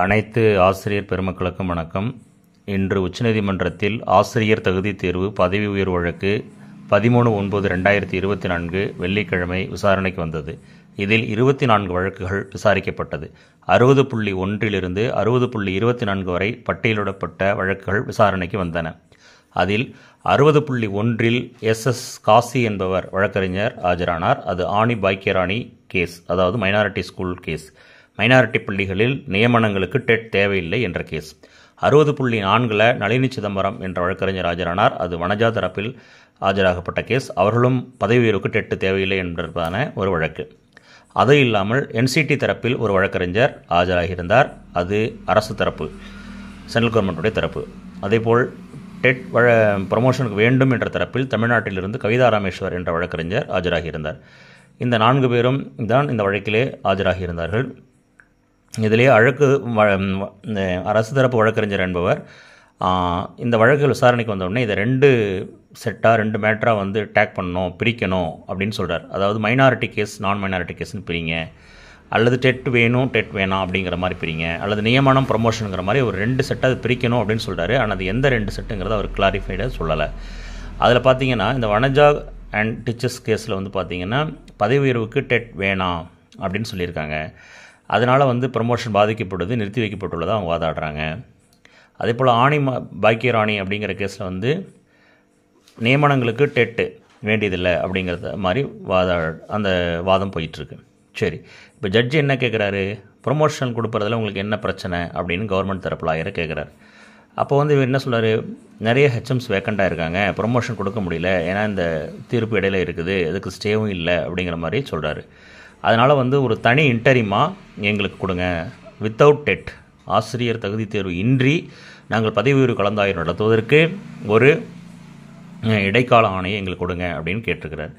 அனைத்து ஆசிரியர் பெருமக்களுக்கும் வணக்கம் இன்று உச்சநீதிமன்றத்தில் ஆசிரியர் தகுதி தேர்வு பதவி உயர்வு வழக்கு பதிமூணு ஒன்பது ரெண்டாயிரத்தி இருபத்தி நான்கு வெள்ளிக்கிழமை விசாரணைக்கு வந்தது இதில் இருபத்தி நான்கு வழக்குகள் விசாரிக்கப்பட்டது அறுபது புள்ளி ஒன்றிலிருந்து அறுபது புள்ளி இருபத்தி நான்கு வரை பட்டியலிடப்பட்ட வழக்குகள் விசாரணைக்கு வந்தன அதில் அறுபது புள்ளி ஒன்றில் எஸ் எஸ் காசி என்பவர் வழக்கறிஞர் ஆஜரானார் அது ஆணி பாக்கியராணி கேஸ் அதாவது மைனாரிட்டி ஸ்கூல் கேஸ் மைனாரிட்டி பள்ளிகளில் நியமனங்களுக்கு டெட் தேவையில்லை என்ற கேஸ் அறுபது புள்ளி நான்கில் நளினி சிதம்பரம் என்ற வழக்கறிஞர் ஆஜரானார் அது வனஜா தரப்பில் ஆஜராகப்பட்ட கேஸ் அவர்களும் பதவி உயர்வுக்கு டெட்டு தேவையில்லை என்பதற்கான ஒரு வழக்கு அது இல்லாமல் என்சிடி தரப்பில் ஒரு வழக்கறிஞர் ஆஜராகியிருந்தார் அது அரசு தரப்பு சென்ட்ரல் கவர்மெண்ட்டுடைய தரப்பு அதேபோல் டெட் வழ ப்ரமோஷனுக்கு வேண்டும் என்ற தரப்பில் தமிழ்நாட்டிலிருந்து கவிதா ராமேஸ்வர் என்ற வழக்கறிஞர் ஆஜராகியிருந்தார் இந்த நான்கு பேரும் தான் இந்த வழக்கிலே ஆஜராகியிருந்தார்கள் இதிலேயே அழக்கு அரசு தரப்பு வழக்கறிஞர் என்பவர் இந்த வழக்குகள் விசாரணைக்கு வந்தோடனே இதை ரெண்டு செட்டாக ரெண்டு மேட்டராக வந்து டேக் பண்ணணும் பிரிக்கணும் அப்படின்னு சொல்கிறார் அதாவது மைனாரிட்டி கேஸ் நான் மைனாரிட்டி கேஸ்னு பிரிங்க அல்லது டெட் வேணும் டெட் வேணாம் அப்படிங்கிற மாதிரி பிரிங்க அல்லது நியமனம் ப்ரொமோஷனுங்கிற மாதிரி ஒரு ரெண்டு செட்டாக அது பிரிக்கணும் அப்படின்னு சொல்கிறாரு ஆனால் அது எந்த ரெண்டு செட்டுங்கிறத அவர் கிளாரிஃபைடாக சொல்லலை அதில் பார்த்தீங்கன்னா இந்த வனஜா அண்ட் டீச்சர்ஸ் கேஸில் வந்து பார்த்திங்கன்னா பதவி உயர்வுக்கு டெட் வேணாம் அப்படின்னு சொல்லியிருக்காங்க அதனால் வந்து ப்ரமோஷன் பாதிக்கப்படுது நிறுத்தி வைக்கப்பட்டுள்ளதாக அவங்க வாதாடுறாங்க அதே போல் ஆணி பாக்கியராணி அப்படிங்கிற கேஸில் வந்து நியமனங்களுக்கு டெட்டு வேண்டியதில்லை அப்படிங்கிறத மாதிரி வாதா அந்த வாதம் போயிட்டுருக்கு சரி இப்போ ஜட்ஜி என்ன கேட்குறாரு ப்ரொமோஷன் கொடுக்குறதுல உங்களுக்கு என்ன பிரச்சனை அப்படின்னு கவர்மெண்ட் தரப்பில் ஆயிரம் கேட்குறாரு அப்போ வந்து இவர் என்ன சொல்கிறார் நிறைய ஹெச்எம்ஸ் வேக்கண்டாக இருக்காங்க ப்ரொமோஷன் கொடுக்க முடியல ஏன்னா இந்த தீர்ப்பு இடையில இருக்குது அதுக்கு ஸ்டேவும் இல்லை அப்படிங்கிற மாதிரி சொல்கிறாரு அதனால் வந்து ஒரு தனி இன்டரிமாக எங்களுக்கு கொடுங்க வித்தவுட் டெட் ஆசிரியர் தகுதி தேர்வு இன்றி நாங்கள் பதவி உயர்வு கலந்தாய்வு நடத்துவதற்கு ஒரு இடைக்கால ஆணையை எங்களுக்கு கொடுங்க அப்படின்னு கேட்டிருக்கிறார்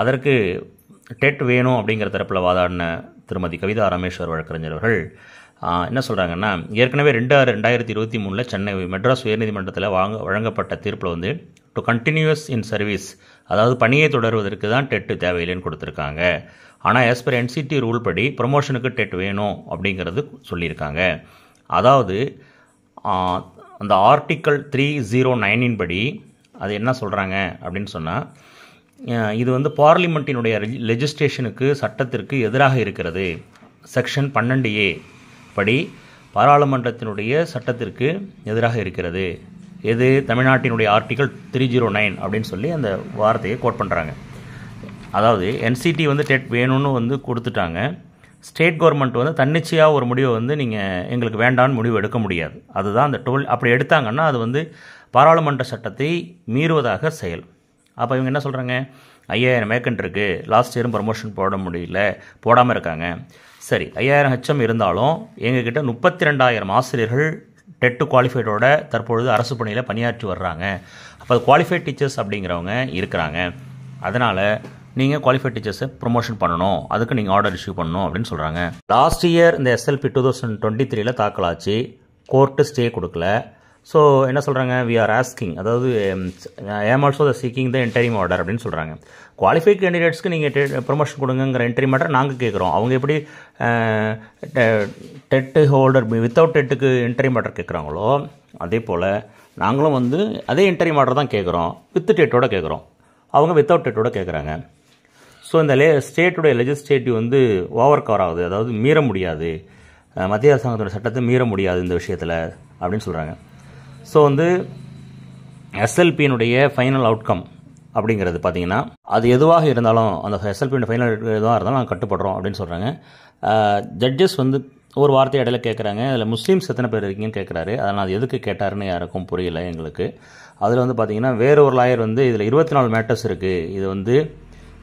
அதற்கு டெட் வேணும் அப்படிங்கிற தரப்பில் வாதாடின திருமதி கவிதா ரமேஸ்வர் வழக்கறிஞர் அவர்கள் என்ன சொல்கிறாங்கன்னா ஏற்கனவே ரெண்டு ரெண்டாயிரத்தி இருபத்தி மூணில் சென்னை மெட்ராஸ் உயர்நீதிமன்றத்தில் வாங்க வழங்கப்பட்ட தீர்ப்பில் வந்து டு கண்டினியூஸ் இன் சர்வீஸ் அதாவது பணியை தொடர்வதற்கு தான் டெட்டு தேவையில்லைன்னு கொடுத்துருக்காங்க ஆனால் ஆஸ் பர் என்சிடி ரூல் படி ப்ரொமோஷனுக்கு டெட் வேணும் அப்படிங்கிறது சொல்லியிருக்காங்க அதாவது அந்த ஆர்டிக்கல் த்ரீ ஜீரோ நைனின் படி அது என்ன சொல்கிறாங்க அப்படின்னு சொன்னால் இது வந்து பார்லிமெண்ட்டினுடைய லெஜிஸ்ட்ரேஷனுக்கு சட்டத்திற்கு எதிராக இருக்கிறது செக்ஷன் பன்னெண்டு ஏ படி பாராளுமன்றத்தினுடைய சட்டத்திற்கு எதிராக இருக்கிறது எது தமிழ்நாட்டினுடைய ஆர்டிகல் த்ரீ ஜீரோ நைன் அப்படின்னு சொல்லி அந்த வார்த்தையை கோட் பண்ணுறாங்க அதாவது என்சிடி வந்து டெட் வேணும்னு வந்து கொடுத்துட்டாங்க ஸ்டேட் கவர்மெண்ட் வந்து தன்னிச்சையாக ஒரு முடிவை வந்து நீங்கள் எங்களுக்கு வேண்டான்னு முடிவு எடுக்க முடியாது அதுதான் அந்த டுவெல் அப்படி எடுத்தாங்கன்னா அது வந்து பாராளுமன்ற சட்டத்தை மீறுவதாக செயல் அப்போ இவங்க என்ன சொல்கிறாங்க ஐயாயிரம் வேக்கண்ட் இருக்குது லாஸ்ட் இயரும் ப்ரமோஷன் போட முடியல போடாமல் இருக்காங்க சரி ஐயாயிரம் ஹெச்எம் HM இருந்தாலும் எங்ககிட்ட முப்பத்தி ரெண்டாயிரம் ஆசிரியர்கள் டெட்டு குவாலிஃபைடோட தற்பொழுது அரசு பணியில் பணியாற்றி வர்றாங்க அப்போ குவாலிஃபைட் டீச்சர்ஸ் அப்படிங்கிறவங்க இருக்கிறாங்க அதனால் நீங்கள் குவாலிஃபைட் டீச்சர்ஸை ப்ரொமோஷன் பண்ணணும் அதுக்கு நீங்கள் ஆர்டர் இஷ்யூ பண்ணணும் அப்படின்னு சொல்கிறாங்க லாஸ்ட் இயர் இந்த எஸ்எல்பி டூ தௌசண்ட் டுவெண்ட்டி த்ரீல தாக்கலாச்சு கோர்ட்டு ஸ்டே கொடுக்கல ஸோ என்ன சொல்கிறாங்க வி ஆர் ஆஸ்கிங் அதாவது am also the seeking the interim order அப்படின்னு சொல்கிறாங்க குவாலிஃபைட் கேண்டிடேட்ஸ்க்கு நீங்கள் ப்ரொமோஷன் கொடுங்கிற என்ட்ரி மாட்டர் நாங்கள் கேட்குறோம் அவங்க எப்படி டெட்டு ஹோல்டர் வித்தவுட் டெட்டுக்கு என்ட்ரி ஆர்டர் கேட்குறாங்களோ அதே போல் நாங்களும் வந்து அதே என்ட்ரி ஆர்டர் தான் கேட்குறோம் வித் டெட்டோட கேட்குறோம் அவங்க வித்தவுட் டெட்டோட கேட்குறாங்க ஸோ இந்த லே ஸ்டேட்டுடைய லெஜிஸ்லேட்டிவ் வந்து ஓவர் கவர் ஆகுது அதாவது மீற முடியாது மத்திய அரசாங்கத்தோட சட்டத்தை மீற முடியாது இந்த விஷயத்தில் அப்படின்னு சொல்கிறாங்க ஸோ வந்து எஸ்எல்பியினுடைய ஃபைனல் அவுட்கம் அப்படிங்கிறது பார்த்தீங்கன்னா அது எதுவாக இருந்தாலும் அந்த எஸ்எல்பியோட ஃபைனல் எதுவாக இருந்தாலும் நாங்கள் கட்டுப்படுறோம் அப்படின்னு சொல்கிறாங்க ஜட்ஜஸ் வந்து ஒரு வார்த்தை இடையில கேட்குறாங்க அதில் முஸ்லீம்ஸ் எத்தனை பேர் இருக்கீங்கன்னு கேட்குறாரு அதனால் அது எதுக்கு கேட்டாருன்னு யாருக்கும் புரியல எங்களுக்கு அதில் வந்து பார்த்திங்கன்னா வேறு ஒரு லாயர் வந்து இதில் இருபத்தி நாலு மேட்டர்ஸ் இருக்குது இது வந்து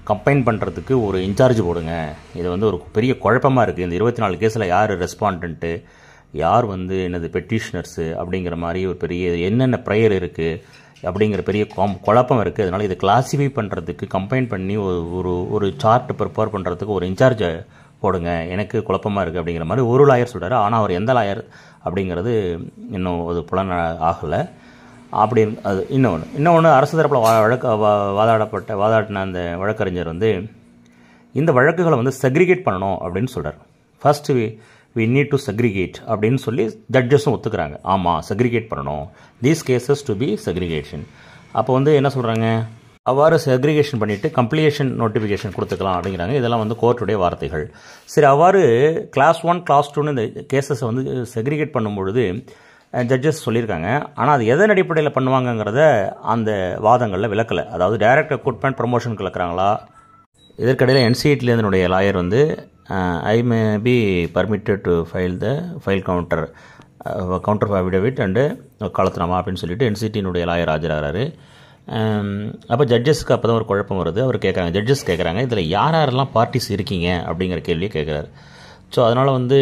கம்பைன் பண்ணுறதுக்கு ஒரு இன்சார்ஜ் போடுங்க இது வந்து ஒரு பெரிய குழப்பமாக இருக்குது இந்த இருபத்தி நாலு கேஸில் யார் ரெஸ்பாண்ட்டு யார் வந்து என்னது பெட்டிஷனர்ஸு அப்படிங்கிற மாதிரி ஒரு பெரிய என்னென்ன ப்ரேயர் இருக்குது அப்படிங்கிற பெரிய கொம் குழப்பம் இருக்குது அதனால் இதை கிளாஸிஃபை பண்ணுறதுக்கு கம்பைன் பண்ணி ஒரு ஒரு ஒரு சார்ட் ப்ரிப்பேர் பண்ணுறதுக்கு ஒரு இன்சார்ஜை போடுங்க எனக்கு குழப்பமாக இருக்குது அப்படிங்கிற மாதிரி ஒரு லாயர் சொல்கிறார் ஆனால் அவர் எந்த லாயர் அப்படிங்கிறது இன்னும் அது புலன் ஆகலை அப்படி அது இன்னொன்று இன்னொன்று அரசு தரப்பில் வழக்க வாதாடப்பட்ட வாதாடின அந்த வழக்கறிஞர் வந்து இந்த வழக்குகளை வந்து செக்ரிகேட் பண்ணணும் அப்படின்னு சொல்கிறார் first we need to segregate அப்படின்னு சொல்லி ஜட்ஜஸும் ஒத்துக்கிறாங்க ஆமாம் செக்ரிகேட் பண்ணணும் these cases to be segregation அப்போ வந்து என்ன சொல்கிறாங்க அவ்வாறு செக்ரிகேஷன் பண்ணிவிட்டு கம்ப்ளிகேஷன் நோட்டிஃபிகேஷன் கொடுத்துக்கலாம் அப்படிங்கிறாங்க இதெல்லாம் வந்து கோர்ட்டுடைய வார்த்தைகள் சரி அவ்வாறு கிளாஸ் ஒன் கிளாஸ் டூன்னு இந்த கேசஸை வந்து செக்ரிகேட் பண்ணும்பொழுது ஜட்ஜஸ் சொல்லியிருக்காங்க ஆனால் அது எதன் அடிப்படையில் பண்ணுவாங்கங்கிறத அந்த வாதங்களில் விளக்கலை அதாவது டைரக்ட் ரெக்ரூட்மெண்ட் ப்ரொமோஷன் கலக்கிறாங்களா இதற்கிடையில் என்சிஇடிலேருந்தனுடைய e லாயர் வந்து I may be permitted to file the file counter counter affidavit and காலத்தினாமா அப்படின்னு சொல்லிட்டு என்சிடியினுடைய லாயர் ஆஜராகிறாரு um, அப்போ ஜட்ஜஸ்க்கு அப்போ தான் ஒரு குழப்பம் வருது அவர் கேட்குறாங்க ஜட்ஜஸ் கேட்குறாங்க இதில் யார் யாரெல்லாம் பார்ட்டிஸ் இருக்கீங்க அப்படிங்கிற கேள்வியை கேட்குறாரு ஸோ அதனால் வந்து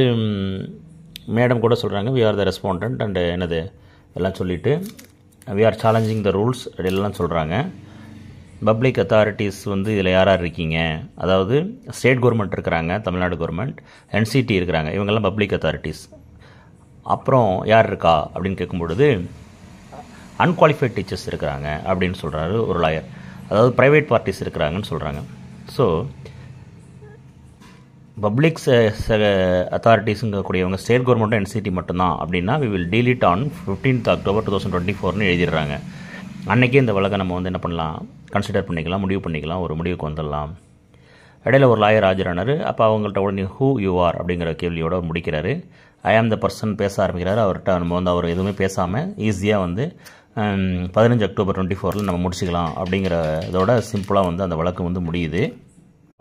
மேடம் கூட சொல்கிறாங்க we are the respondent and என்னது எல்லாம் சொல்லிவிட்டு we are challenging the rules எல்லாம் சொல்கிறாங்க பப்ளிக் அத்தாரிட்டிஸ் வந்து இதில் யார் யார் இருக்கீங்க அதாவது ஸ்டேட் கவர்மெண்ட் இருக்கிறாங்க தமிழ்நாடு கவர்மெண்ட் என்சிடி இருக்கிறாங்க இவங்கெல்லாம் பப்ளிக் அத்தாரிட்டிஸ் அப்புறம் யார் இருக்கா அப்படின்னு கேட்கும்பொழுது அன்குவாலிஃபைட் டீச்சர்ஸ் இருக்கிறாங்க அப்படின்னு சொல்கிறாரு ஒரு லாயர் அதாவது ப்ரைவேட் பார்ட்டிஸ் இருக்கிறாங்கன்னு சொல்கிறாங்க ஸோ பப்ளிக் அத்தாரிட்டிஸுங்கக்கூடியவங்க ஸ்டேட் கவர்மெண்ட்டும் என்சிடி மட்டும்தான் அப்படின்னா we will delete on fifteenth October two thousand twenty ஃபோர்னு எழுதிடுறாங்க அன்றைக்கே இந்த வழக்கை நம்ம வந்து என்ன பண்ணலாம் கன்சிடர் பண்ணிக்கலாம் முடிவு பண்ணிக்கலாம் ஒரு முடிவுக்கு வந்துடலாம் இடையில் ஒரு லாயர் ஆஜரானார் அப்போ அவங்கள்ட்ட உடனே ஹூ யூ ஆர் அப்படிங்கிற கேள்வியோட முடிக்கிறாரு ஐ ஆம் த பர்சன் பேச ஆரம்பிக்கிறாரு அவர்கிட்ட நம்ம வந்து அவர் எதுவுமே பேசாமல் ஈஸியாக வந்து பதினஞ்சு அக்டோபர் டுவெண்ட்டி ஃபோரில் நம்ம முடிச்சுக்கலாம் அப்படிங்கிற இதோட சிம்பிளாக வந்து அந்த வழக்கு வந்து முடியுது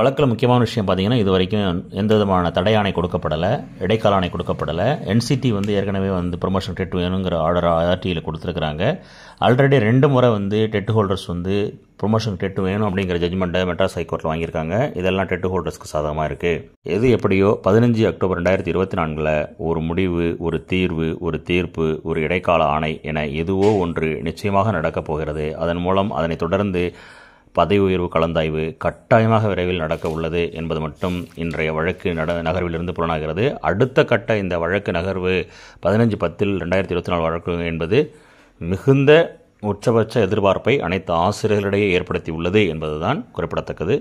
வழக்கில் முக்கியமான விஷயம் பார்த்தீங்கன்னா இது வரைக்கும் எந்த விதமான தடையாணை கொடுக்கப்படலை இடைக்கால ஆணை கொடுக்கப்படலை என்சிடி வந்து ஏற்கனவே வந்து ப்ரொமோஷன் டெட் வேணுங்கிற ஆர்டர் ஆர்டியில் கொடுத்துருக்குறாங்க ஆல்ரெடி ரெண்டு முறை வந்து டெட் ஹோல்டர்ஸ் வந்து ப்ரொமோஷன் டெட் வேணும் அப்படிங்கிற ஜட்மெண்ட்டை மெட்ராஸ் ஹைகோர்ட்டில் வாங்கியிருக்காங்க இதெல்லாம் டெட் ஹோல்டர்ஸ்க்கு சாதகமாக இருக்குது எது எப்படியோ பதினஞ்சு அக்டோபர் ரெண்டாயிரத்தி இருபத்தி நான்கில் ஒரு முடிவு ஒரு தீர்வு ஒரு தீர்ப்பு ஒரு இடைக்கால ஆணை என எதுவோ ஒன்று நிச்சயமாக நடக்கப் போகிறது அதன் மூலம் அதனை தொடர்ந்து பதவி உயர்வு கலந்தாய்வு கட்டாயமாக விரைவில் நடக்க உள்ளது என்பது மட்டும் இன்றைய வழக்கு நட நகர்விலிருந்து புலனாகிறது அடுத்த கட்ட இந்த வழக்கு நகர்வு பதினஞ்சு பத்தில் ரெண்டாயிரத்தி இருபத்தி நாலு வழக்கு என்பது மிகுந்த உச்சபட்ச எதிர்பார்ப்பை அனைத்து ஆசிரியர்களிடையே ஏற்படுத்தி உள்ளது என்பதுதான் குறிப்பிடத்தக்கது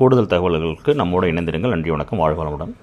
கூடுதல் தகவல்களுக்கு நம்மோடு இணைந்திருங்கள் நன்றி வணக்கம் வாழ்வாளமுடன்